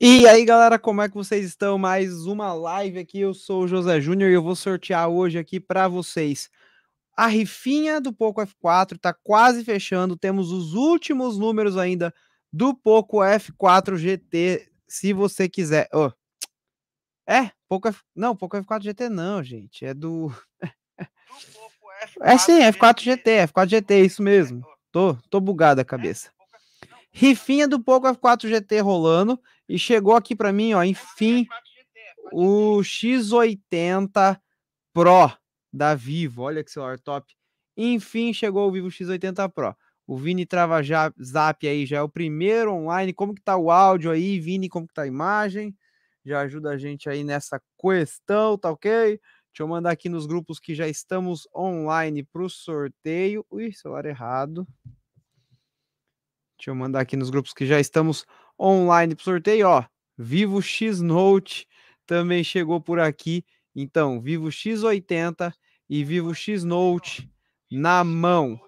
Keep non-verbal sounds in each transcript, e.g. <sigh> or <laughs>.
E aí, galera, como é que vocês estão? Mais uma live aqui. Eu sou o José Júnior e eu vou sortear hoje aqui para vocês. A rifinha do Poco F4 Tá quase fechando. Temos os últimos números ainda do Poco F4 GT. Se você quiser. Oh. É, Poco F... Não, Poco F4 GT não, gente. É do. do Poco F4 <laughs> é sim, F4 GT, GT F4 GT, isso é, mesmo. Tô, tô bugado a cabeça. Rifinha do Poco F4 GT rolando e chegou aqui para mim, ó, enfim, o X80 Pro da Vivo. Olha que celular top. Enfim, chegou o Vivo X80 Pro. O Vini Trava Zap aí já é o primeiro online. Como que tá o áudio aí, Vini? Como que tá a imagem? Já ajuda a gente aí nessa questão, tá ok? Deixa eu mandar aqui nos grupos que já estamos online para o sorteio. Ui, celular errado. Deixa eu mandar aqui nos grupos que já estamos online para o sorteio, ó. Vivo X Note também chegou por aqui. Então, Vivo X80 e Vivo X Note na mão.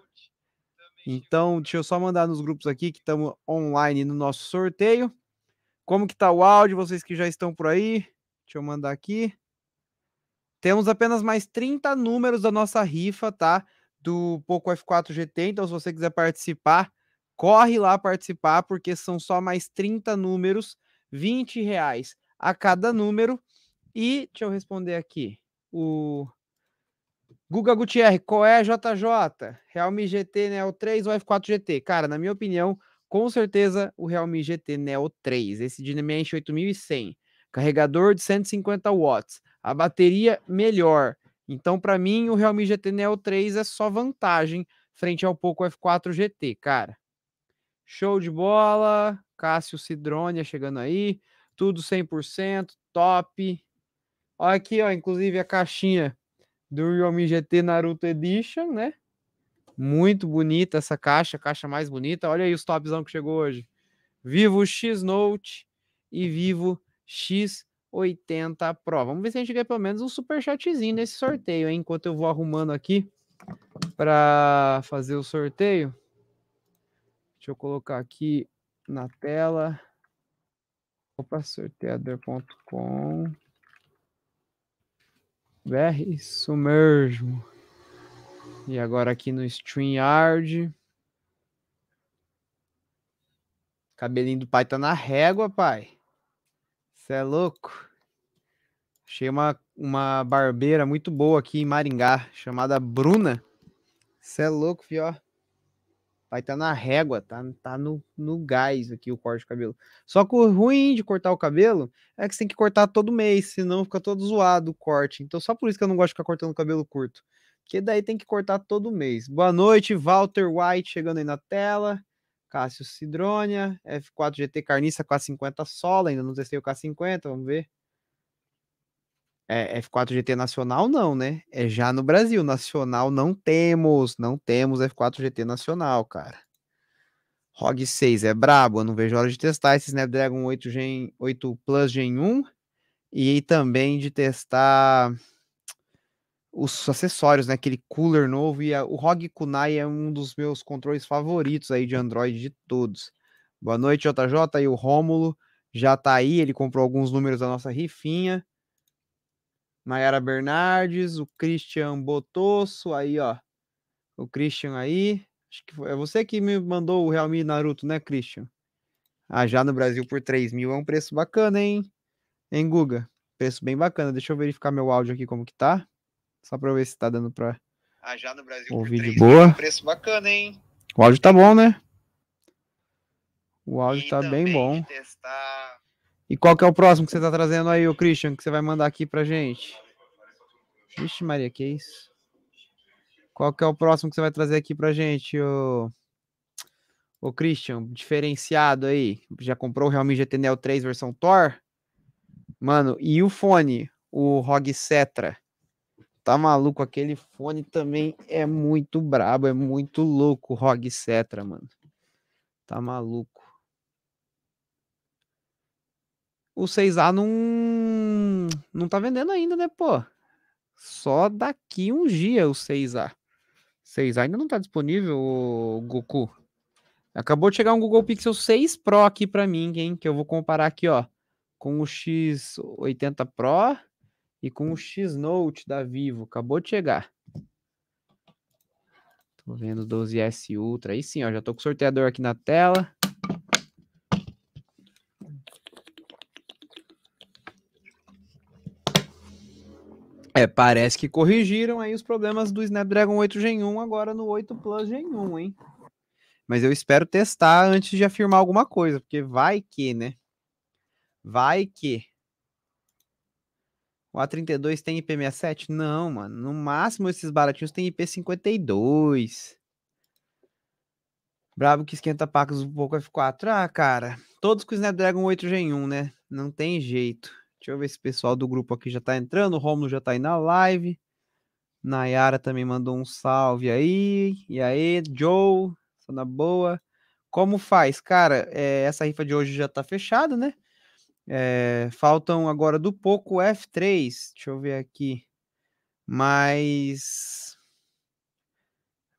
Então, deixa eu só mandar nos grupos aqui que estamos online no nosso sorteio. Como que tá o áudio, vocês que já estão por aí? Deixa eu mandar aqui. Temos apenas mais 30 números da nossa rifa, tá? Do Poco F4 GT, então se você quiser participar, Corre lá participar, porque são só mais 30 números, 20 reais a cada número. E deixa eu responder aqui. O Guga Gutierrez, qual é a JJ? Realme GT Neo 3 ou F4 GT? Cara, na minha opinião, com certeza o Realme GT Neo 3. Esse Dynamo 8100. É Carregador de 150 watts. A bateria melhor. Então, para mim, o Realme GT Neo 3 é só vantagem frente ao pouco F4 GT, cara. Show de bola. Cássio Cidrônia chegando aí. Tudo 100%, top. Olha aqui, ó, inclusive a caixinha do Realme GT Naruto Edition, né? Muito bonita essa caixa, caixa mais bonita. Olha aí os topzão que chegou hoje. Vivo X Note e Vivo X80 Pro. Vamos ver se a gente ganha pelo menos um super chatzinho nesse sorteio, hein? Enquanto eu vou arrumando aqui para fazer o sorteio. Deixa eu colocar aqui na tela. Opa, sorteador.com. BR, isso E agora aqui no StreamYard. Cabelinho do pai tá na régua, pai. Você é louco? Achei uma, uma barbeira muito boa aqui em Maringá, chamada Bruna. Você é louco, fio. Vai estar tá na régua, tá, tá no, no gás aqui o corte de cabelo. Só que o ruim de cortar o cabelo é que você tem que cortar todo mês, senão fica todo zoado o corte. Então só por isso que eu não gosto de ficar cortando cabelo curto. Porque daí tem que cortar todo mês. Boa noite, Walter White chegando aí na tela. Cássio Cidrônia, F4GT Carniça K50 Sola, ainda não testei o K50, vamos ver. É, F4 GT nacional não, né? É já no Brasil. Nacional não temos, não temos F4 GT nacional, cara. ROG 6 é brabo, eu não vejo hora de testar esse Snapdragon 8, Gen, 8 Plus Gen 1 e também de testar os acessórios, né? Aquele cooler novo e a, o ROG Kunai é um dos meus controles favoritos aí de Android de todos. Boa noite, JJ e o Rômulo já tá aí, ele comprou alguns números da nossa rifinha. Maiara Bernardes, o Christian Botosso, aí, ó. O Christian aí. Acho que foi, é você que me mandou o Realme Naruto, né, Christian? Ah, já no Brasil por 3 mil é um preço bacana, hein? Hein, Guga? Preço bem bacana. Deixa eu verificar meu áudio aqui como que tá. Só pra eu ver se tá dando pra. Ah, já no Brasil ouvir de boa. É um preço bacana, hein? O áudio tá bom, né? O áudio e tá bem bom. Testar e qual que é o próximo que você tá trazendo aí, o Christian, que você vai mandar aqui pra gente? Vixe, Maria, que isso? Qual que é o próximo que você vai trazer aqui pra gente, o, o Christian? Diferenciado aí. Já comprou o Realme GT Neo 3 versão Thor? Mano, e o fone, o ROG Setra? Tá maluco? Aquele fone também é muito brabo, é muito louco o ROG Setra, mano. Tá maluco. o 6A não, não tá vendendo ainda, né, pô? Só daqui um dia o 6A. 6A ainda não tá disponível, o Goku. Acabou de chegar um Google Pixel 6 Pro aqui para mim, hein? Que eu vou comparar aqui, ó, com o X80 Pro e com o X Note da Vivo. Acabou de chegar. Tô vendo 12S Ultra. Aí sim, ó, já tô com o sorteador aqui na tela. É, parece que corrigiram aí os problemas do Snapdragon 8 Gen 1 agora no 8 Plus Gen 1, hein? Mas eu espero testar antes de afirmar alguma coisa, porque vai que, né? Vai que. O A32 tem IP67? Não, mano. No máximo esses baratinhos tem IP52. Bravo que esquenta pacos um pouco F4. Ah, cara. Todos com Snapdragon 8 Gen 1, né? Não tem jeito. Deixa eu ver se o pessoal do grupo aqui já tá entrando. O Romulo já tá aí na live. Nayara também mandou um salve aí. E aí, Joe, tá na boa. Como faz? Cara, é, essa rifa de hoje já tá fechada, né? É, faltam agora do pouco F3. Deixa eu ver aqui. Mas.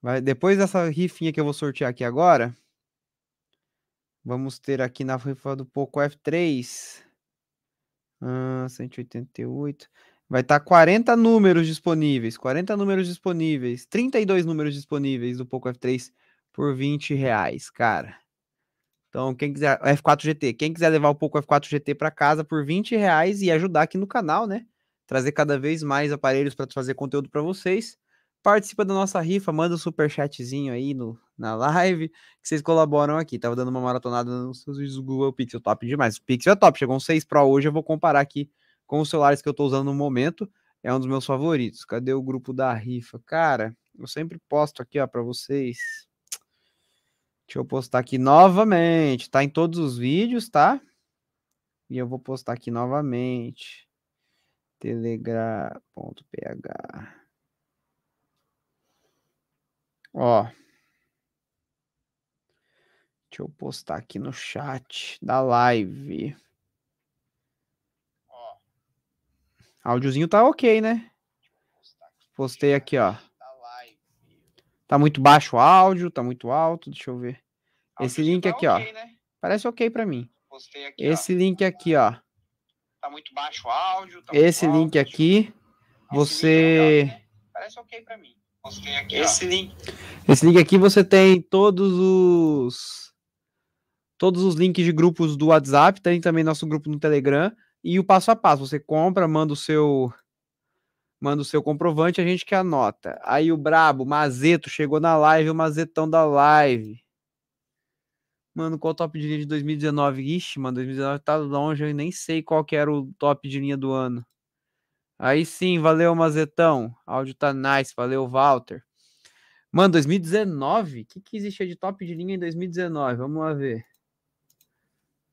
Vai, depois dessa rifinha que eu vou sortear aqui agora. Vamos ter aqui na rifa do pouco F3. 188. Ah, Vai estar tá 40 números disponíveis. 40 números disponíveis. 32 números disponíveis do Poco F3 por 20 reais, cara. Então, quem quiser. F4 GT. Quem quiser levar o Poco F4 GT para casa por 20 reais e ajudar aqui no canal, né? Trazer cada vez mais aparelhos para fazer conteúdo para vocês participa da nossa rifa, manda um super chatzinho aí no, na live, que vocês colaboram aqui. Tava dando uma maratonada nos seus vídeos Google Pixel, top demais. O Pixel é top, chegou um 6 Pro hoje, eu vou comparar aqui com os celulares que eu tô usando no momento. É um dos meus favoritos. Cadê o grupo da rifa? Cara, eu sempre posto aqui, ó, para vocês. Deixa eu postar aqui novamente. Tá em todos os vídeos, tá? E eu vou postar aqui novamente. telegram.ph Ó. Deixa eu postar aqui no chat da live. Ó. Áudiozinho tá ok, né? Postei aqui, ó. Tá muito baixo o áudio, tá muito alto, deixa eu ver. Tá né? Esse link aqui, ó. Parece ok para mim. Esse link aqui, ó. Tá muito baixo o áudio. Tá Esse link aqui, é você... Né? Parece ok para mim esse link. Esse link aqui você tem todos os todos os links de grupos do WhatsApp, tem também nosso grupo no Telegram e o passo a passo. Você compra, manda o seu manda o seu comprovante, a gente que anota. Aí o brabo, Mazeto chegou na live, o Mazetão da live. Mano, qual o top de linha de 2019? Ixi, mano, 2019 tá longe, eu nem sei qual que era o top de linha do ano. Aí sim, valeu, Mazetão. Áudio tá nice, valeu, Walter. Mano, 2019? O que, que existe de top de linha em 2019? Vamos lá ver.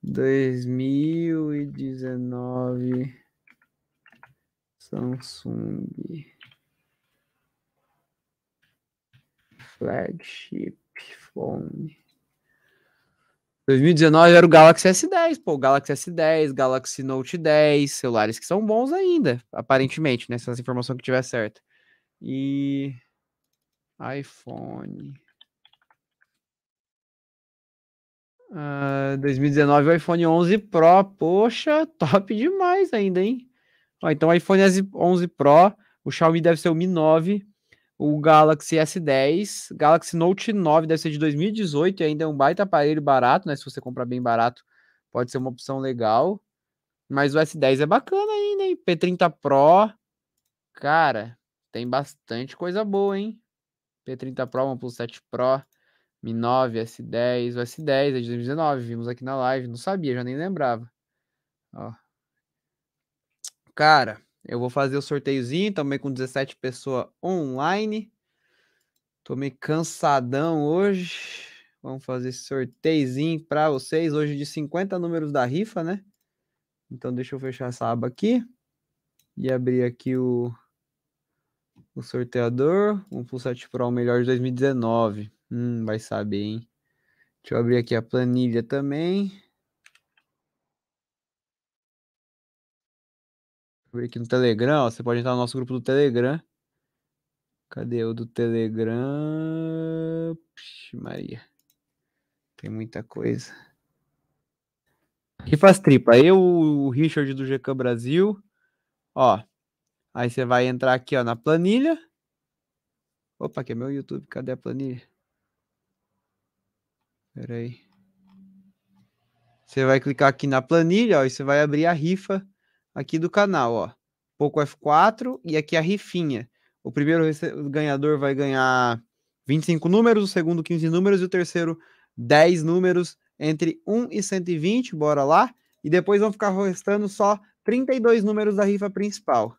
2019 Samsung Flagship Phone. 2019 era o Galaxy S10, pô, Galaxy S10, Galaxy Note 10, celulares que são bons ainda, aparentemente, né? Se essa informação que tiver certa. E iPhone. Uh, ah, 2019 o iPhone 11 Pro, poxa, top demais ainda, hein? Ó, então iPhone 11 Pro, o Xiaomi deve ser o Mi 9, o Galaxy S10, Galaxy Note 9 deve ser de 2018 e ainda é um baita aparelho barato, né? Se você comprar bem barato, pode ser uma opção legal. Mas o S10 é bacana ainda, hein? P30 Pro, cara, tem bastante coisa boa, hein? P30 Pro, OnePlus 7 Pro, Mi 9, S10, o S10 é de 2019, vimos aqui na live, não sabia, já nem lembrava. Ó. Cara, eu vou fazer o sorteiozinho também com 17 pessoas online. Tô meio cansadão hoje. Vamos fazer esse sorteiozinho para vocês hoje de 50 números da rifa, né? Então deixa eu fechar essa aba aqui e abrir aqui o, o sorteador. Um Plus 7 Pro melhor de 2019. Hum, vai saber, hein? Deixa eu abrir aqui a planilha também. ver aqui no Telegram, ó, você pode entrar no nosso grupo do Telegram. Cadê o do Telegram? Puxa, Maria. Tem muita coisa. Aqui faz tripa. Eu, o Richard do GK Brasil. Ó. Aí você vai entrar aqui, ó, na planilha. Opa, que é meu YouTube. Cadê a planilha? Pera aí. Você vai clicar aqui na planilha, ó, e você vai abrir a rifa aqui do canal, ó. Poco F4 e aqui a rifinha. O primeiro ganhador vai ganhar 25 números, o segundo 15 números e o terceiro 10 números entre 1 e 120, bora lá. E depois vão ficar restando só 32 números da rifa principal.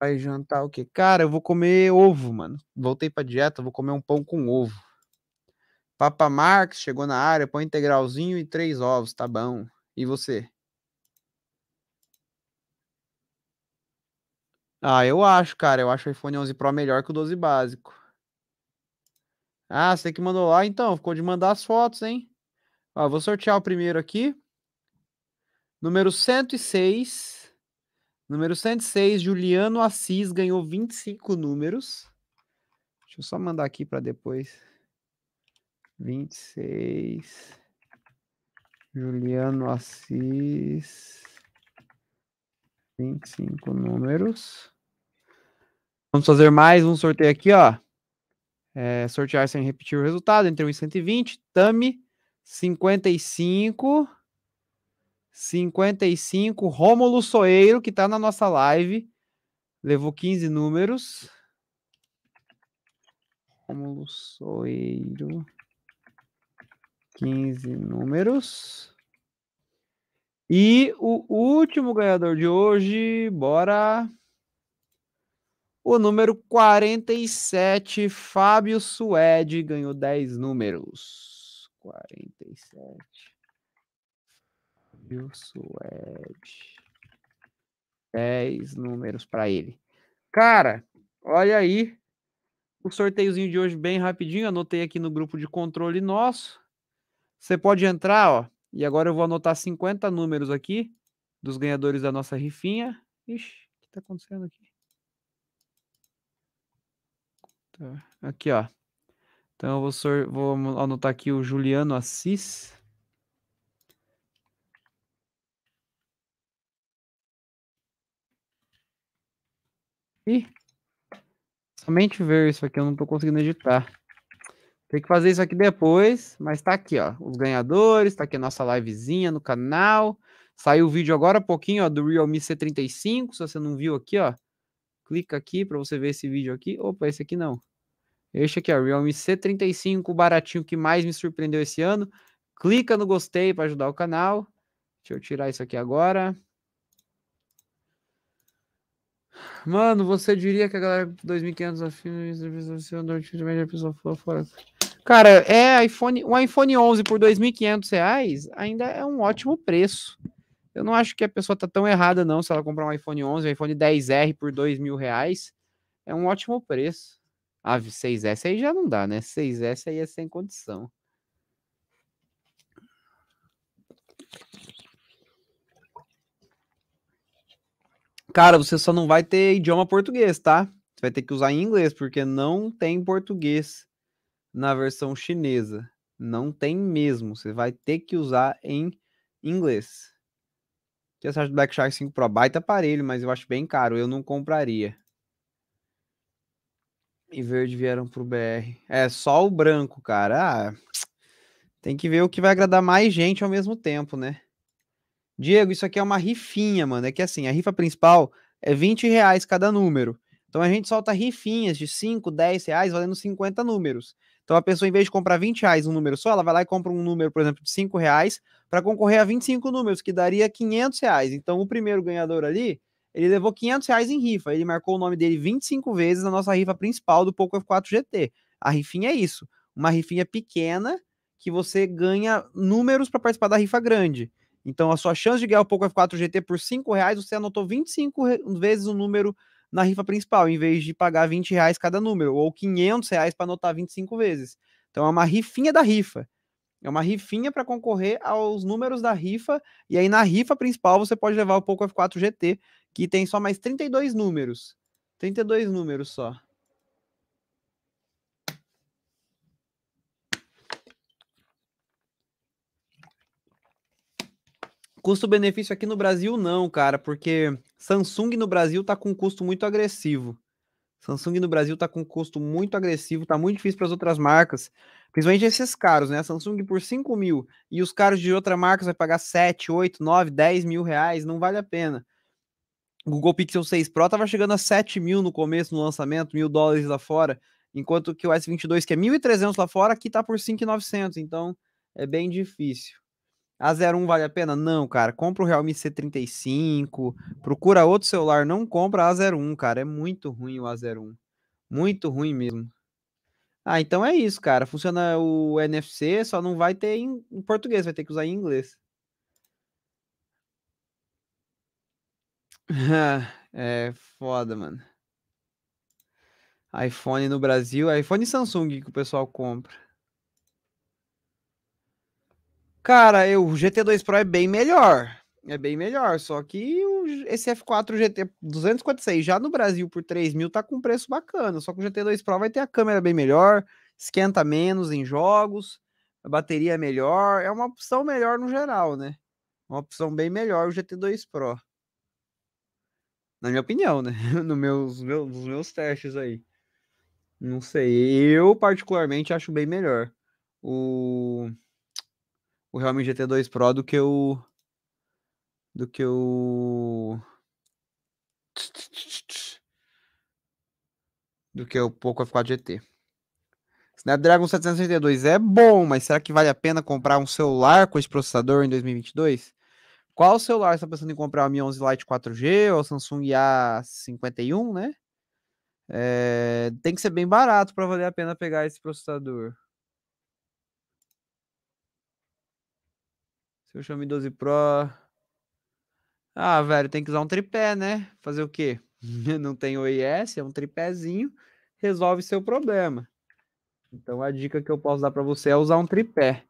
Vai jantar o quê? Cara, eu vou comer ovo, mano. Voltei pra dieta, vou comer um pão com ovo. Papa Marx chegou na área, põe integralzinho e três ovos, tá bom. E você? Ah, eu acho, cara. Eu acho o iPhone 11 Pro melhor que o 12 básico. Ah, você que mandou lá, então. Ficou de mandar as fotos, hein? Ó, vou sortear o primeiro aqui. Número 106. Número 106, Juliano Assis ganhou 25 números. Deixa eu só mandar aqui para depois. 26. Juliano Assis. 25 números. Vamos fazer mais um sorteio aqui, ó. É, sortear sem repetir o resultado. Entre 120, Tami, 55. 55, Rômulo Soeiro, que está na nossa live. Levou 15 números. Rômulo Soeiro. 15 números. E o último ganhador de hoje, bora. O número 47, Fábio Suede, ganhou 10 números. 47. Fábio Suede. 10 números para ele. Cara, olha aí. O sorteiozinho de hoje bem rapidinho. Anotei aqui no grupo de controle nosso. Você pode entrar, ó. E agora eu vou anotar 50 números aqui dos ganhadores da nossa rifinha. Ixi, o que está acontecendo aqui? Tá. Aqui, ó. Então, eu vou, sor... vou anotar aqui o Juliano Assis. e somente ver isso aqui, eu não estou conseguindo editar. Tem que fazer isso aqui depois, mas está aqui, ó, os ganhadores, está aqui a nossa livezinha no canal. Saiu o vídeo agora há pouquinho, ó, do Realme C35, se você não viu aqui, ó, clica aqui para você ver esse vídeo aqui. Opa, esse aqui não. Este aqui é o Realme C35, o baratinho que mais me surpreendeu esse ano. Clica no gostei para ajudar o canal. Deixa eu tirar isso aqui agora. Mano, você diria que a galera 2.500 afirma pessoa fora. Cara, é iPhone, um iPhone 11 por 2.500 reais ainda é um ótimo preço. Eu não acho que a pessoa tá tão errada, não, se ela comprar um iPhone 11, um iPhone 10R por dois mil reais, é um ótimo preço. A ah, 6S aí já não dá, né? 6S aí é sem condição. Cara, você só não vai ter idioma português, tá? Você vai ter que usar em inglês, porque não tem português na versão chinesa. Não tem mesmo. Você vai ter que usar em inglês. Tem essa Black Shark 5 Pro, baita aparelho, mas eu acho bem caro, eu não compraria. E verde vieram pro BR. É, só o branco, cara. Ah, tem que ver o que vai agradar mais gente ao mesmo tempo, né? Diego, isso aqui é uma rifinha, mano. É que assim, a rifa principal é 20 reais cada número. Então a gente solta rifinhas de 5, 10 reais valendo 50 números. Então a pessoa, em vez de comprar 20 reais um número só, ela vai lá e compra um número, por exemplo, de 5 reais para concorrer a 25 números, que daria 500 reais. Então o primeiro ganhador ali, ele levou 500 reais em rifa. Ele marcou o nome dele 25 vezes na nossa rifa principal do Poco F4 GT. A rifinha é isso, uma rifinha pequena que você ganha números para participar da rifa grande. Então a sua chance de ganhar o Poco F4 GT por 5 reais, você anotou 25 vezes o número na rifa principal, em vez de pagar 20 reais cada número, ou 500 reais para anotar 25 vezes. Então é uma rifinha da rifa. É uma rifinha para concorrer aos números da rifa, e aí na rifa principal você pode levar o Poco F4 GT, que tem só mais 32 números. 32 números só. Custo-benefício aqui no Brasil não, cara, porque Samsung no Brasil tá com um custo muito agressivo. Samsung no Brasil tá com um custo muito agressivo, tá muito difícil para as outras marcas, principalmente esses caros, né? A Samsung por 5 mil e os caros de outra marca vai pagar 7, 8, 9, 10 mil reais, não vale a pena. O Google Pixel 6 Pro tava chegando a 7 mil no começo, no lançamento, mil dólares lá fora, enquanto que o S22, que é 1.300 lá fora, aqui tá por 5.900, então é bem difícil. A 01 vale a pena? Não, cara. Compra o Realme C35, procura outro celular, não compra a 01, cara. É muito ruim o A01. Muito ruim mesmo. Ah, então é isso, cara. Funciona o NFC, só não vai ter em português, vai ter que usar em inglês. <laughs> é foda, mano. iPhone no Brasil, iPhone e Samsung que o pessoal compra. Cara, eu, o GT2 Pro é bem melhor. É bem melhor, só que esse F4 GT 256 já no Brasil por 3 mil tá com preço bacana. Só que o GT2 Pro vai ter a câmera bem melhor, esquenta menos em jogos, a bateria é melhor, é uma opção melhor no geral, né? Uma opção bem melhor o GT2 Pro. Na minha opinião, né? <laughs> No meus, meus, nos meus testes aí. Não sei. Eu, particularmente, acho bem melhor. O o Realme GT2 é Pro do que o. Do que o. <tsk> Do que o Poco F4 GT. Snapdragon 762 é bom, mas será que vale a pena comprar um celular com esse processador em 2022? Qual celular você está pensando em comprar? O Mi 11 Lite 4G ou o Samsung A51, né? É, tem que ser bem barato para valer a pena pegar esse processador. eu Xiaomi 12 Pro. Ah, velho, tem que usar um tripé, né? Fazer o quê? <laughs> Não tem OIS, é um tripézinho, resolve seu problema. Então a dica que eu posso dar para você é usar um tripé.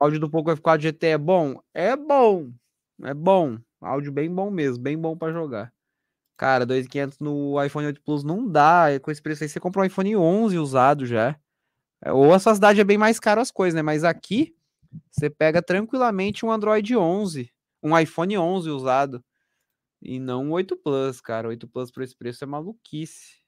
O áudio do Poco F4 GT é bom? É bom. É bom. Áudio bem bom mesmo, bem bom para jogar. Cara, 2.500 no iPhone 8 Plus não dá. É com esse preço aí você compra um iPhone 11 usado já. É, ou a sua cidade é bem mais caro as coisas, né? Mas aqui você pega tranquilamente um Android 11, um iPhone 11 usado. E não um 8 Plus, cara. 8 Plus por esse preço é maluquice.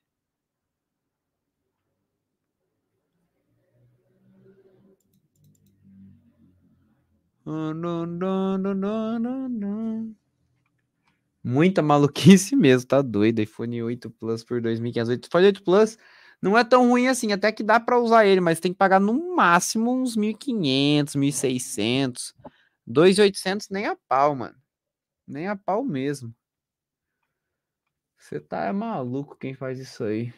Muita maluquice <laughs> mesmo, tá doido. iPhone 8 Plus por 2.500. iPhone 8 Plus não é tão ruim assim, até que dá para usar ele, mas tem que pagar no máximo uns 1.500, 1.600. 2.800 nem a pau, mano. Nem a pau mesmo. Você tá é maluco quem faz isso aí.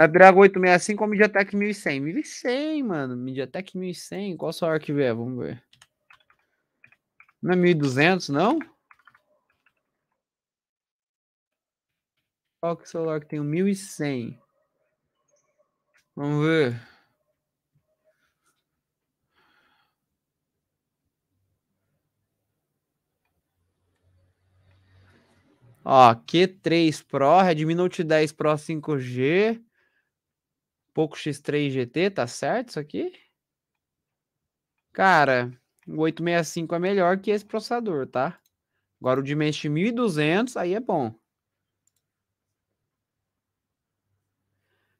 Snapdragon 865 ou MediaTek 1100? 1100, mano. MediaTek 1100. Qual sua hora que vier? Vamos ver. Não é 1200, não? Qual que é o celular que tem o 1100? Vamos ver. Ó, Q3 Pro, Redmi Note 10 Pro 5G, Poco X3 GT, tá certo isso aqui? Cara, o 865 é melhor que esse processador, tá? Agora o Dimensity 1200, aí é bom.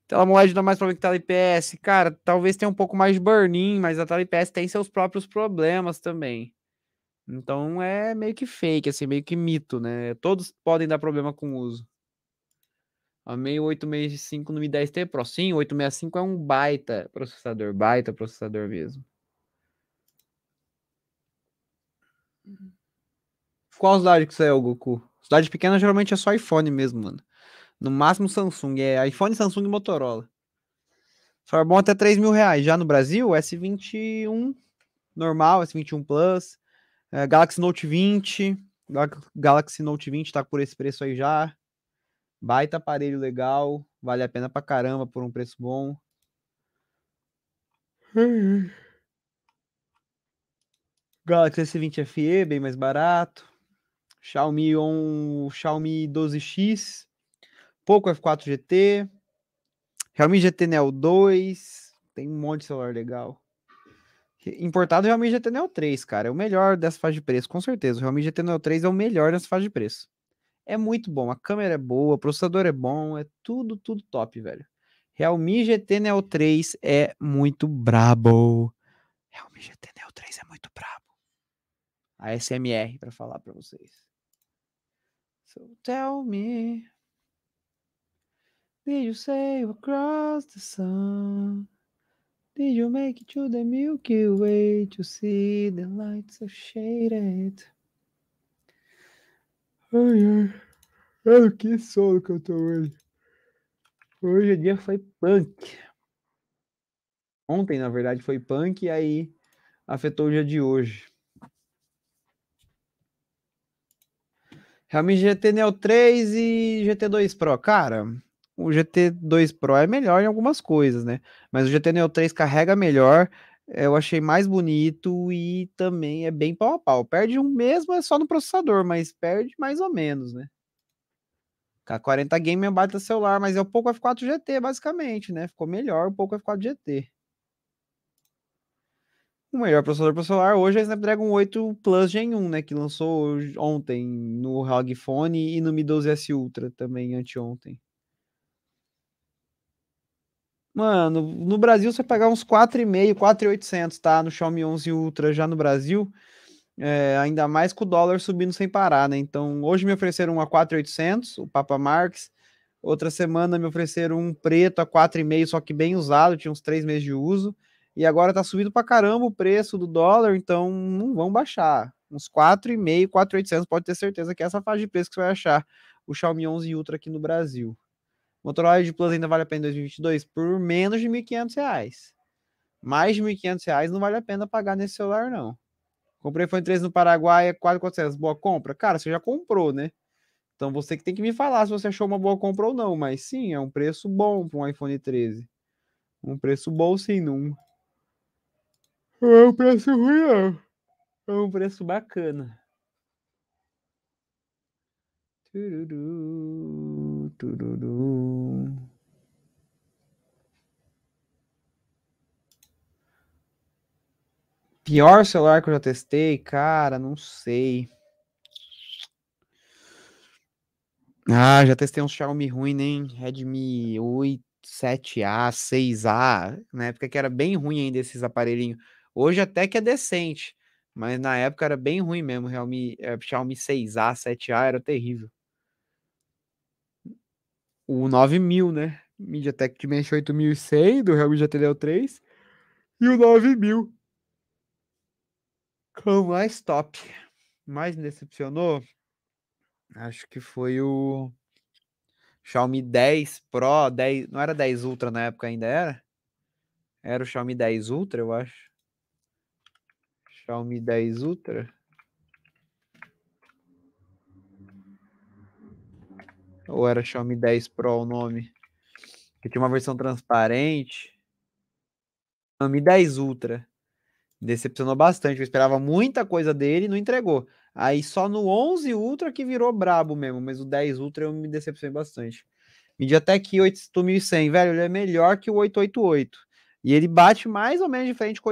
Tela AMOLED dá mais problema que tela IPS. Cara, talvez tenha um pouco mais de burn-in, mas a tela IPS tem seus próprios problemas também. Então é meio que fake, assim, meio que mito, né? Todos podem dar problema com o uso. Amei 865 no Mi 10 t Pro. Sim, 865 é um baita processador, baita processador mesmo. Qual cidade que saiu, é, Goku? Cidade pequena geralmente é só iPhone mesmo, mano. No máximo Samsung. É iPhone, Samsung e Motorola. Só é bom até 3 mil reais. Já no Brasil, S21 normal, S21 Plus, é, Galaxy Note 20. Galaxy Note 20 tá por esse preço aí já. Baita aparelho legal, vale a pena pra caramba por um preço bom. Uhum. Galaxy S20 FE, bem mais barato. Xiaomi, on, Xiaomi 12X, Poco F4 GT, Realme GT Neo 2, tem um monte de celular legal. Importado Realme GT Neo 3, cara, é o melhor dessa faixa de preço, com certeza. O Realme GT Neo 3 é o melhor dessa faixa de preço. É muito bom. A câmera é boa, o processador é bom, é tudo, tudo top, velho. Realme GT Neo 3 é muito brabo. Realme GT Neo 3 é muito brabo. A SMR para falar para vocês. So tell me. Did you sail across the sun? Did you make it to the Milky Way to see the lights so shaded? Ai, ai. Mano, que sono que eu tô hoje. Hoje o dia foi punk. Ontem, na verdade, foi punk e aí afetou o dia de hoje. Realmente GT Neo 3 e GT 2 Pro. Cara, o GT 2 Pro é melhor em algumas coisas, né? Mas o GT Neo 3 carrega melhor, é, eu achei mais bonito e também é bem pau a pau. Perde um mesmo é só no processador, mas perde mais ou menos, né? K40 Game é um baita celular, mas é o Poco F4 GT, basicamente, né? Ficou melhor o Poco F4 GT. O melhor processador para celular hoje é o Snapdragon 8 Plus Gen 1, né? Que lançou ontem no ROG Phone e no Mi 12S Ultra também, anteontem. Mano, no Brasil você pegar uns 4,5, 4,800, tá? No Xiaomi 11 Ultra já no Brasil. É, ainda mais com o dólar subindo sem parar, né? Então, hoje me ofereceram um a 4,800, o Papa Marx. Outra semana me ofereceram um preto a 4,5, só que bem usado, tinha uns 3 meses de uso. E agora tá subindo pra caramba o preço do dólar, então não vão baixar. Uns 4,5, 4,800, pode ter certeza que é essa faixa de preço que você vai achar o Xiaomi 11 Ultra aqui no Brasil. Motorola Edge Plus ainda vale a pena em 2022 por menos de R$ 1.500. Mais de R$ 1.500 não vale a pena pagar nesse celular, não. Comprei iPhone 13 no Paraguai, é 4.400. Boa compra? Cara, você já comprou, né? Então você que tem que me falar se você achou uma boa compra ou não. Mas sim, é um preço bom para um iPhone 13. Um preço bom, sim, não. É um preço ruim, É um preço bacana. Tururu. Tururu. Pior celular que eu já testei, cara, não sei. Ah, já testei um Xiaomi ruim, nem Redmi 8, 7A, 6A, na época que era bem ruim ainda esses aparelhinhos. Hoje até que é decente, mas na época era bem ruim mesmo. Realme, é, Xiaomi 6A, 7A era terrível o 9000, né? MediaTek Dimensity 8100 do Realme GT Neo 3 e o 9000. Que o mais top. Mais me decepcionou? Acho que foi o Xiaomi 10 Pro, 10, não era 10 Ultra na época ainda era? Era o Xiaomi 10 Ultra, eu acho. Xiaomi 10 Ultra. Ou era Xiaomi 10 Pro o nome? Que tinha uma versão transparente. Xiaomi 10 Ultra. Decepcionou bastante. Eu esperava muita coisa dele e não entregou. Aí só no 11 Ultra que virou brabo mesmo. Mas o 10 Ultra eu me decepcionei bastante. Medi até que 8100, velho. Ele é melhor que o 888. E ele bate mais ou menos diferente com,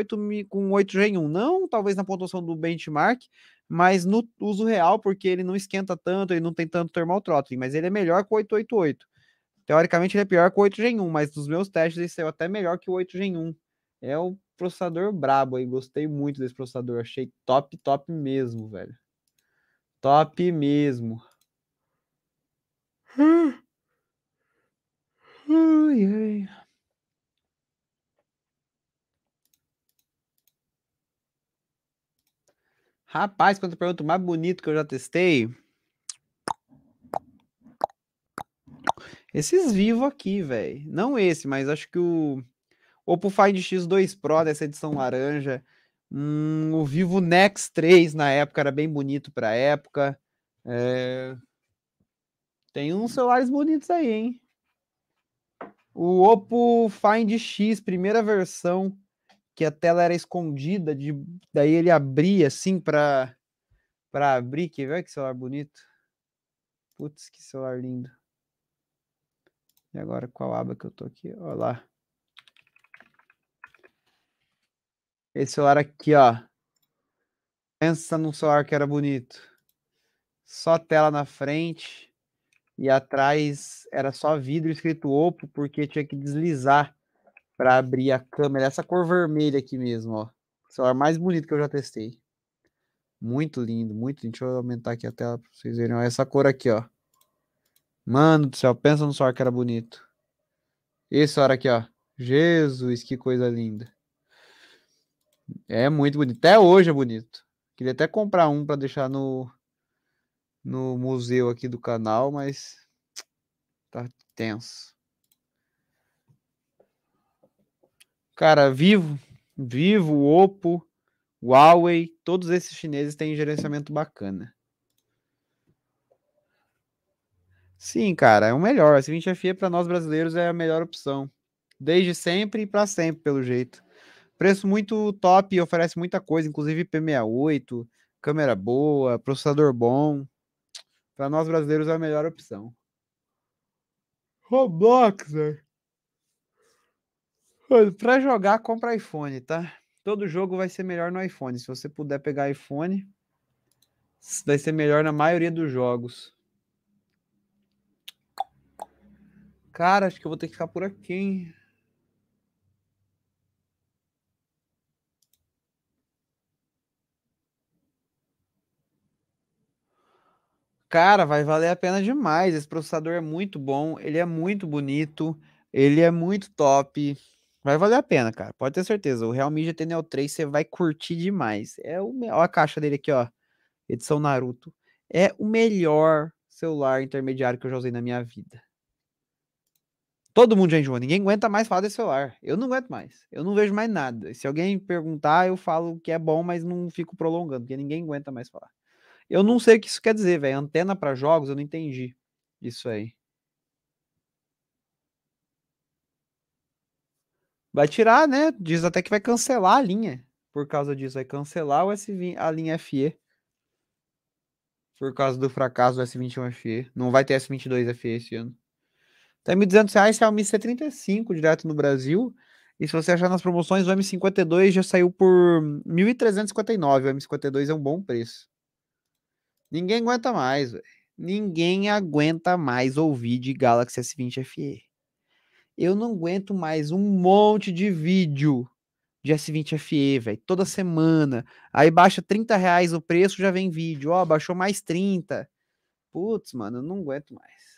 o 8 Gen 1. Não talvez na pontuação do benchmark, mas no uso real, porque ele não esquenta tanto, ele não tem tanto thermal throttling, mas ele é melhor que o 888. Teoricamente ele é pior que o 8 Gen 1, mas nos meus testes ele saiu até melhor que o 8 Gen 1. É um processador brabo aí, gostei muito desse processador, achei top, top mesmo, velho. Top mesmo. Hum. ai. Rapaz, quanto pergunta mais bonito que eu já testei. Esses vivo aqui, velho. Não esse, mas acho que o Oppo Find X2 Pro dessa edição laranja. Hum, o Vivo Nex 3 na época era bem bonito pra época. É... Tem uns celulares bonitos aí, hein? O Oppo Find X, primeira versão que a tela era escondida, de, daí ele abria assim para para abrir, que vai que celular bonito. Putz, que celular lindo. E agora qual aba que eu tô aqui? Olha lá. Esse celular aqui, ó. Pensa num celular que era bonito. Só tela na frente e atrás era só vidro escrito Oppo porque tinha que deslizar para abrir a câmera, essa cor vermelha aqui mesmo, ó. O celular mais bonito que eu já testei. Muito lindo, muito lindo. Deixa eu aumentar aqui a tela para vocês verem. Ó, essa cor aqui, ó. Mano do céu, pensa no celular que era bonito. Esse celular aqui, ó. Jesus, que coisa linda. É muito bonito. Até hoje é bonito. Queria até comprar um para deixar no, no museu aqui do canal, mas tá tenso. Cara, Vivo, Vivo, Oppo, Huawei, todos esses chineses têm gerenciamento bacana. Sim, cara, é o melhor. A 20 FE para nós brasileiros é a melhor opção. Desde sempre e para sempre, pelo jeito. Preço muito top, oferece muita coisa, inclusive IP68, câmera boa, processador bom. Para nós brasileiros é a melhor opção. Roblox, velho. Para jogar, compra iPhone, tá? Todo jogo vai ser melhor no iPhone. Se você puder pegar iPhone, vai ser melhor na maioria dos jogos. Cara, acho que eu vou ter que ficar por aqui, hein? Cara, vai valer a pena demais. Esse processador é muito bom, ele é muito bonito, ele é muito top. Vai valer a pena, cara. Pode ter certeza. O Realme GT Neo 3 você vai curtir demais. É o, a caixa dele aqui, ó. Edição Naruto. É o melhor celular intermediário que eu já usei na minha vida. Todo mundo já Ninguém aguenta mais falar desse celular. Eu não aguento mais. Eu não vejo mais nada. Se alguém perguntar, eu falo que é bom, mas não fico prolongando, porque ninguém aguenta mais falar. Eu não sei o que isso quer dizer, velho. Antena para jogos, eu não entendi isso aí. Vai tirar, né? Diz até que vai cancelar a linha. Por causa disso, vai cancelar o S20, a linha FE. Por causa do fracasso do S21 FE. Não vai ter S22 FE esse ano. Até R$ o Mi C35 direto no Brasil. E se você achar nas promoções, o M52 já saiu por 1.359. O M52 é um bom preço. Ninguém aguenta mais, velho. Ninguém aguenta mais ouvir de Galaxy S20 FE. Eu não aguento mais um monte de vídeo de S20 FE, velho, toda semana. Aí baixa 30 reais o preço, já vem vídeo. Ó, baixou mais 30. Putz, mano, eu não aguento mais.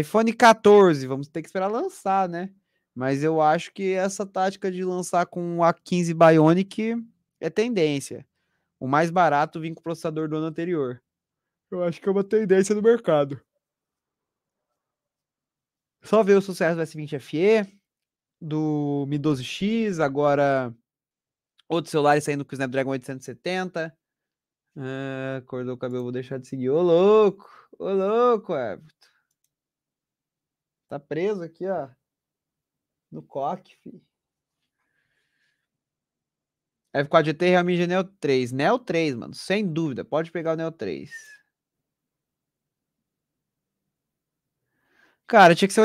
iPhone 14, vamos ter que esperar lançar, né? Mas eu acho que essa tática de lançar com o A15 Bionic é tendência. O mais barato vem com o processador do ano anterior. Eu acho que é uma tendência do mercado. Só ver o sucesso do S20FE, do Mi 12X, agora outros celulares saindo com o Snapdragon 870. Ah, acordou o cabelo, vou deixar de seguir. Ô louco, ô louco, Everton. Tá preso aqui, ó. No coque, filho. F4GT Realme Neo 3. Neo 3, mano, sem dúvida. Pode pegar o Neo 3. Cara, tinha que ser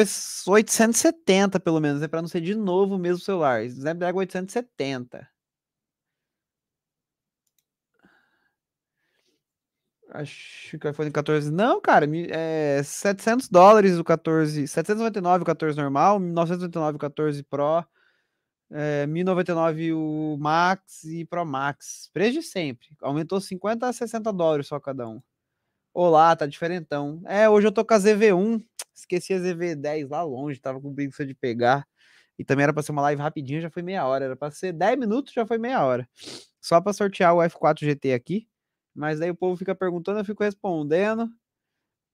870 pelo menos, né? para não ser de novo o mesmo celular. Snapdragon 870. Acho que o iPhone 14. Não, cara, é 700 dólares o 14. 799 o 14 normal, 999 o 14 Pro, é, 1099 o Max e Pro Max. Preço de sempre. Aumentou 50 a 60 dólares só cada um. Olá, tá diferentão. É, hoje eu tô com a ZV1, Esqueci a ZV10 lá longe, tava com preguiça de pegar. E também era para ser uma live rapidinha, já foi meia hora. Era para ser 10 minutos, já foi meia hora. Só para sortear o F4 GT aqui. Mas daí o povo fica perguntando, eu fico respondendo.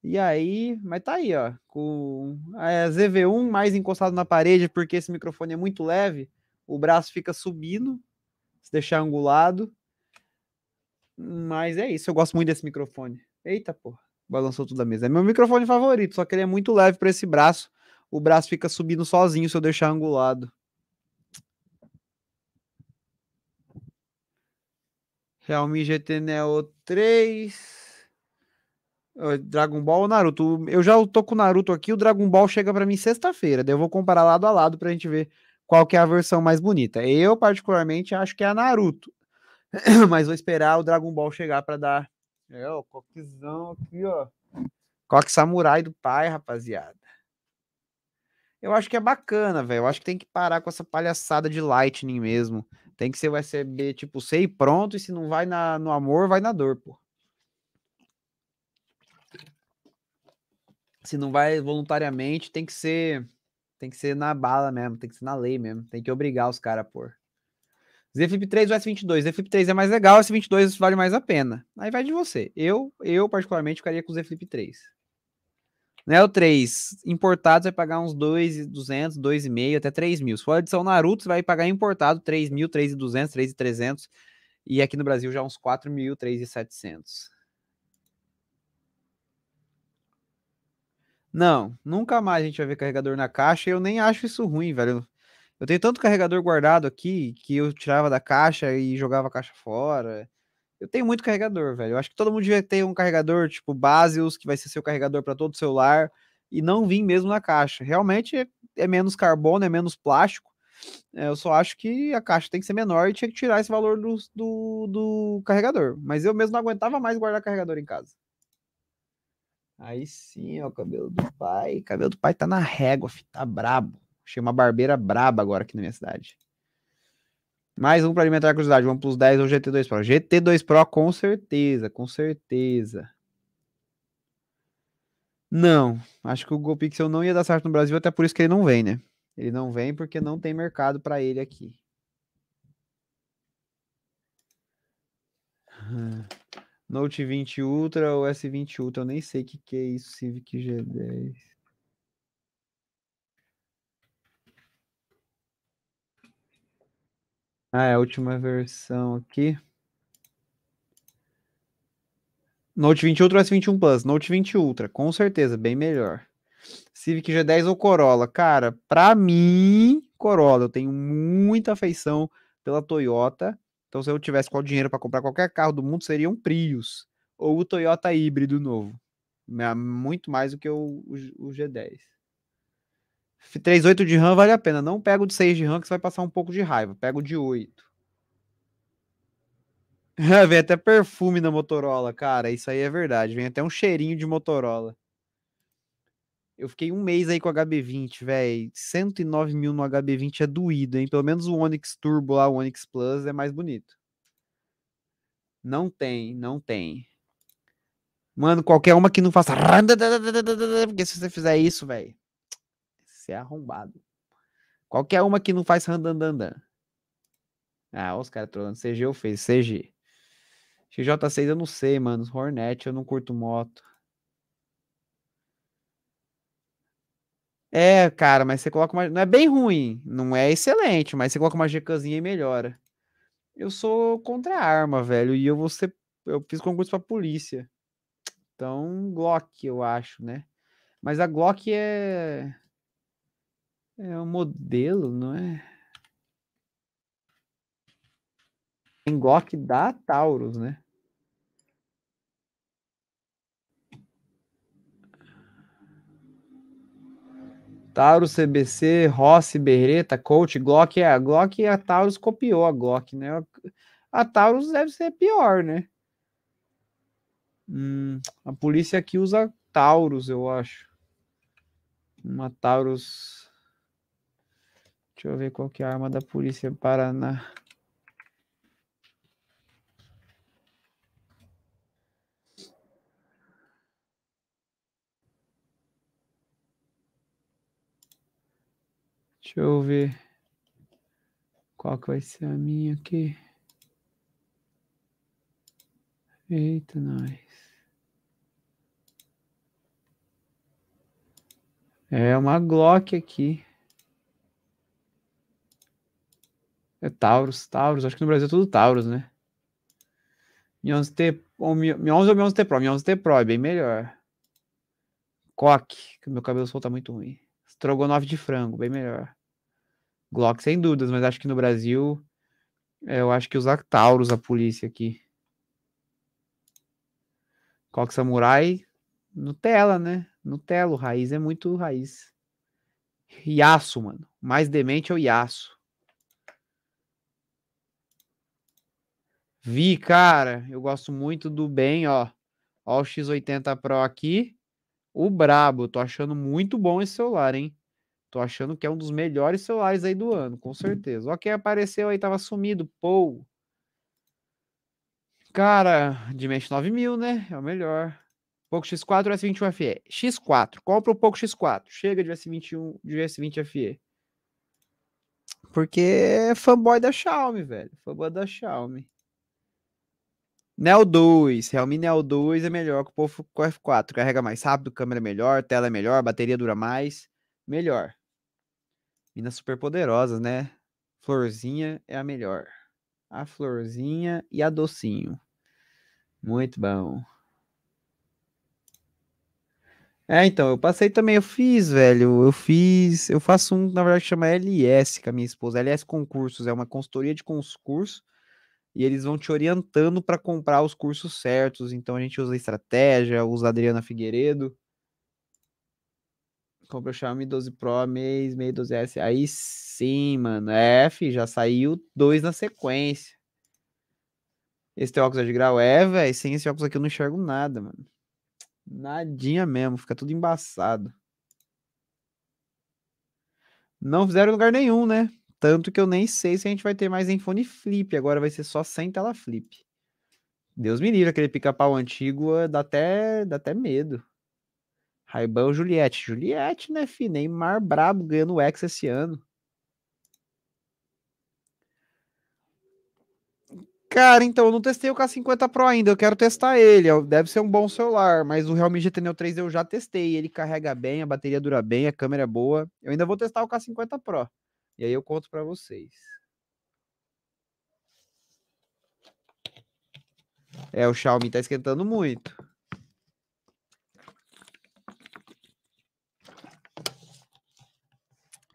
E aí, mas tá aí, ó. Com é, a ZV1 mais encostado na parede, porque esse microfone é muito leve. O braço fica subindo, se deixar angulado. Mas é isso, eu gosto muito desse microfone. Eita, porra. Balançou tudo a mesa. É meu microfone favorito, só que ele é muito leve para esse braço. O braço fica subindo sozinho se eu deixar angulado. Realme GT Neo 3. Dragon Ball ou Naruto? Eu já tô com o Naruto aqui, o Dragon Ball chega para mim sexta-feira, daí eu vou comparar lado a lado pra gente ver qual que é a versão mais bonita. Eu particularmente acho que é a Naruto. <clears throat> Mas vou esperar o Dragon Ball chegar para dar é, o coquezão aqui, ó. Coque samurai do pai, rapaziada. Eu acho que é bacana, velho. Eu acho que tem que parar com essa palhaçada de Lightning mesmo. Tem que ser o USB tipo C e pronto. E se não vai na, no amor, vai na dor, pô. Se não vai voluntariamente, tem que ser tem que ser na bala mesmo, tem que ser na lei mesmo, tem que obrigar os caras a pôr. Z Flip 3 ou S22? Z Flip 3 é mais legal, S22 vale mais a pena. Aí vai de você. Eu, eu particularmente, ficaria com o Z Flip 3. Neo né, 3, importado, você vai pagar uns 2,200, 2,5 até 3.000. Se for a edição Naruto, você vai pagar importado 3.000, 3,200, 3,300. E aqui no Brasil já uns 4 3,700. Não, nunca mais a gente vai ver carregador na caixa. Eu nem acho isso ruim, velho. Eu tenho tanto carregador guardado aqui que eu tirava da caixa e jogava a caixa fora. Eu tenho muito carregador, velho. Eu acho que todo mundo devia ter um carregador tipo Basius, que vai ser seu carregador para todo celular, e não vim mesmo na caixa. Realmente é, menos carbono, é menos plástico. É, eu só acho que a caixa tem que ser menor e tinha que tirar esse valor do, do, do carregador. Mas eu mesmo não aguentava mais guardar carregador em casa. Aí sim, ó, o cabelo do pai. cabelo do pai tá na régua, filho, tá brabo. Achei uma barbeira braba agora aqui na minha cidade. Mais um para alimentar a curiosidade. Vamos para os 10 ou GT2 Pro. GT2 Pro, com certeza, com certeza. Não, acho que o GoPixel não ia dar certo no Brasil, até por isso que ele não vem, né? Ele não vem porque não tem mercado para ele aqui. Note 20 Ultra ou S20 Ultra, eu nem sei o que, que é isso, Civic G10. Ah, é a última versão aqui. Note 20 Ultra ou S21 Plus? Note 20 Ultra, com certeza, bem melhor. Civic G10 ou Corolla? Cara, pra mim, Corolla. Eu tenho muita afeição pela Toyota. Então, se eu tivesse qual dinheiro para comprar qualquer carro do mundo, seria um Prius ou o Toyota híbrido novo. Muito mais do que o, o, o G10. 3,8 de RAM vale a pena. Não pega o de 6 de RAM, que você vai passar um pouco de raiva. Pega o de 8. <laughs> É, vem até perfume na Motorola, cara. Isso aí é verdade. Vem até um cheirinho de Motorola. Eu fiquei um mês aí com o HB20, velho. 109 mil no HB20 é doído, hein? Pelo menos o Onix Turbo lá, o Onix Plus, é mais bonito. Não tem, não tem. Mano, qualquer uma que não faça. <laughs> Porque se você fizer isso, velho. Você é arrombado. Qualquer uma que não faz randandandã. Ah, os caras trolando. CG eu fiz, CG. XJ6 eu não sei, mano. Hornet eu não curto moto. É, cara, mas você coloca uma. Não é bem ruim, não é excelente, mas você coloca uma GKzinha e melhora. Eu sou contra a arma, velho, e eu vou ser. Eu fiz concurso pra polícia. Então, Glock, eu acho, né? Mas a Glock é. É o modelo, não é? Glock da Taurus, né? Taurus, CBC, Rossi, Berreta, Coach, Glock. É, a Glock e a Taurus copiou a Glock, né? A Taurus deve ser pior, né? Hum, a polícia aqui usa Taurus, eu acho. Uma Taurus Deixa eu ver qual que é a arma da polícia Paraná. Deixa eu ver qual que vai ser a minha aqui. Eita, nós. É uma Glock aqui. É Taurus, Taurus. Acho que no Brasil é tudo Taurus, né? Mi 11T ou Mi, 11 ou 11T Pro? Mi 11T Pro é bem melhor. Coque, que meu cabelo solta muito ruim. Estrogonofe de frango, bem melhor. Glock, sem dúvidas, mas acho que no Brasil... É, eu acho que usar Taurus a polícia aqui. Coque Samurai, Nutella, né? Nutella, raiz é muito raiz. Yasu, mano. Mais demente é o Yasu. Vi, cara, eu gosto muito do bem, ó. Ó o X80 Pro aqui. O brabo, tô achando muito bom esse celular, hein? Tô achando que é um dos melhores celulares aí do ano, com certeza. Ó quem apareceu aí, tava sumido, pô. Cara, Dimension 9000, né? É o melhor. Poco X4 ou S21 FE? X4. Compra o Poco X4. Chega de S21, de S20 FE. Porque é fanboy da Xiaomi, velho. Fanboy da Xiaomi. Neo 2, Realme Neo 2 é melhor que o Poco F4. Carrega mais rápido, câmera é melhor, tela é melhor, bateria dura mais. Melhor. Minas super poderosas, né? Florzinha é a melhor. A florzinha e a docinho. Muito bom. É, então, eu passei também, eu fiz, velho, eu fiz, eu faço um, na verdade, que chama LS com a minha esposa, LS Concursos, é uma consultoria de concurso e eles vão te orientando para comprar os cursos certos. Então a gente usa estratégia, usa Adriana Figueiredo. Compra o Xiaomi 12 Pro, mês, meio 12S. Aí sim, mano. É, F, já saiu dois na sequência. Esse teu óculos é de grau? É, velho. Sem esse óculos aqui eu não enxergo nada, mano. Nadinha mesmo. Fica tudo embaçado. Não fizeram em lugar nenhum, né? Tanto que eu nem sei se a gente vai ter mais iPhone Flip, agora vai ser só sem tela Flip. Deus me livre, aquele pica-pau antigo ah, dá até, dá até medo. Raibão Juliette. Juliette, né, fi? Neymar brabo ganhando o X esse ano. Cara, então, eu não testei o K50 Pro ainda, eu quero testar ele. É deve ser um bom celular, mas o Realme GT Neo 3 eu já testei. Ele carrega bem, a bateria dura bem, a câmera é boa. Eu ainda vou testar o K50 Pro. E aí eu conto para vocês. É, o Xiaomi tá esquentando muito.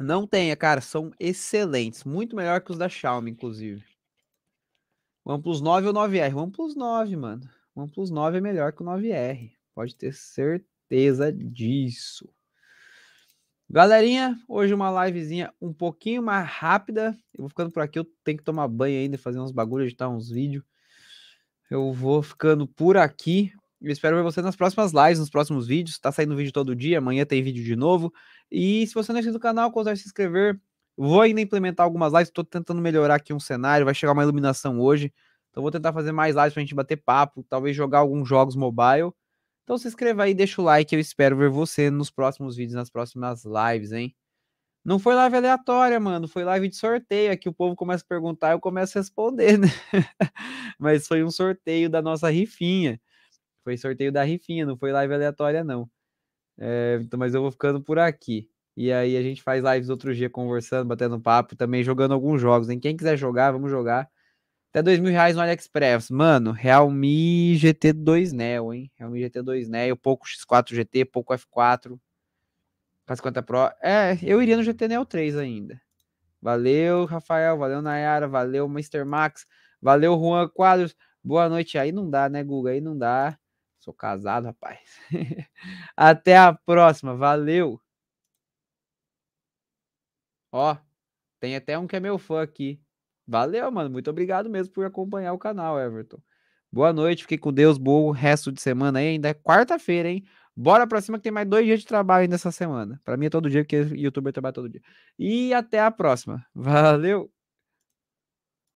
Não tenha, cara, são excelentes, muito melhor que os da Xiaomi, inclusive. OnePlus 9 ou 9R? OnePlus 9, mano. OnePlus 9 é melhor que o 9R. Pode ter certeza disso. Galerinha, hoje uma livezinha um pouquinho mais rápida. Eu vou ficando por aqui, eu tenho que tomar banho ainda, fazer uns bagulhos, editar uns vídeos. Eu vou ficando por aqui. Eu espero ver você nas próximas lives, nos próximos vídeos. Tá saindo vídeo todo dia, amanhã tem vídeo de novo. E se você não é inscrito no canal, considere se inscrever. Vou ainda implementar algumas lives, tô tentando melhorar aqui um cenário, vai chegar uma iluminação hoje. Então vou tentar fazer mais lives pra gente bater papo, talvez jogar alguns jogos mobile. Então se inscreva aí, deixa o like, eu espero ver você nos próximos vídeos, nas próximas lives, hein? Não foi live aleatória, mano, foi live de sorteio, aqui o povo começa a perguntar, eu começo a responder, <laughs> né? Mas foi um sorteio da nossa rifinha. Foi sorteio da rifinha, não foi live aleatória não. É, então, mas eu vou ficando por aqui. E aí a gente faz lives outro dia conversando, batendo papo, também jogando alguns jogos. Hein? Quem quiser jogar, vamos jogar. Até dois mil reais no AliExpress. Mano, Realme GT2 Neo, hein? Realme GT2 Neo, pouco X4 GT, pouco F4. 450 Pro. É, eu iria no GT Neo 3 ainda. Valeu, Rafael. Valeu, Nayara. Valeu, Mr. Max. Valeu, Juan Quadros. Boa noite. Aí não dá, né, Guga? Aí não dá. Sou casado, rapaz. <laughs> Até a próxima. Valeu. Ó, tem até um que é meu fã aqui. Valeu, mano. Muito obrigado mesmo por acompanhar o canal, Everton. Boa noite, fique com Deus, bom resto de semana aí. Ainda é quarta-feira, hein? Bora pra cima que tem mais dois dias de trabalho ainda essa semana. Pra mim é todo dia, porque youtuber trabalha todo dia. E até a próxima. Valeu!